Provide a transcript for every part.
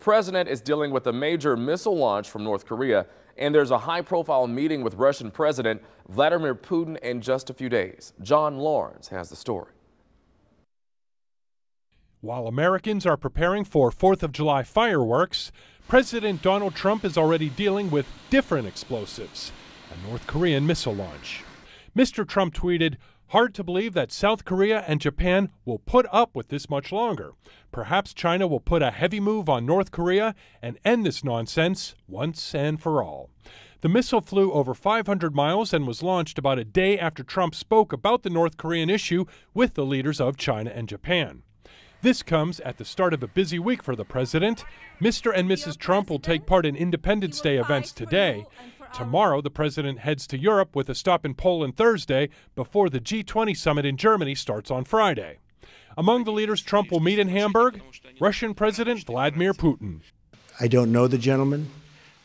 president is dealing with a major missile launch from North Korea, and there's a high-profile meeting with Russian President Vladimir Putin in just a few days. John Lawrence has the story. While Americans are preparing for 4th of July fireworks, President Donald Trump is already dealing with different explosives, a North Korean missile launch. Mr. Trump tweeted, Hard to believe that South Korea and Japan will put up with this much longer. Perhaps China will put a heavy move on North Korea and end this nonsense once and for all. The missile flew over 500 miles and was launched about a day after Trump spoke about the North Korean issue with the leaders of China and Japan. This comes at the start of a busy week for the president. Mr. and Mrs. Trump will take part in Independence Day events today. Tomorrow, the president heads to Europe with a stop in Poland Thursday before the G20 summit in Germany starts on Friday. Among the leaders Trump will meet in Hamburg, Russian President Vladimir Putin. I don't know the gentleman.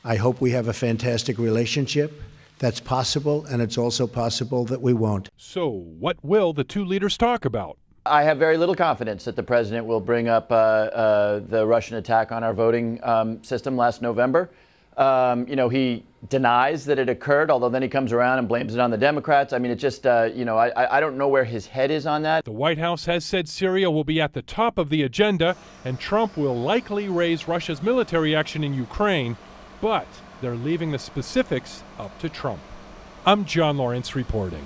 I hope we have a fantastic relationship. That's possible, and it's also possible that we won't. So, what will the two leaders talk about? I have very little confidence that the president will bring up uh, uh, the Russian attack on our voting um, system last November. Um, you know, he denies that it occurred, although then he comes around and blames it on the Democrats. I mean, it just, uh, you know, I, I don't know where his head is on that. The White House has said Syria will be at the top of the agenda, and Trump will likely raise Russia's military action in Ukraine, but they're leaving the specifics up to Trump. I'm John Lawrence reporting.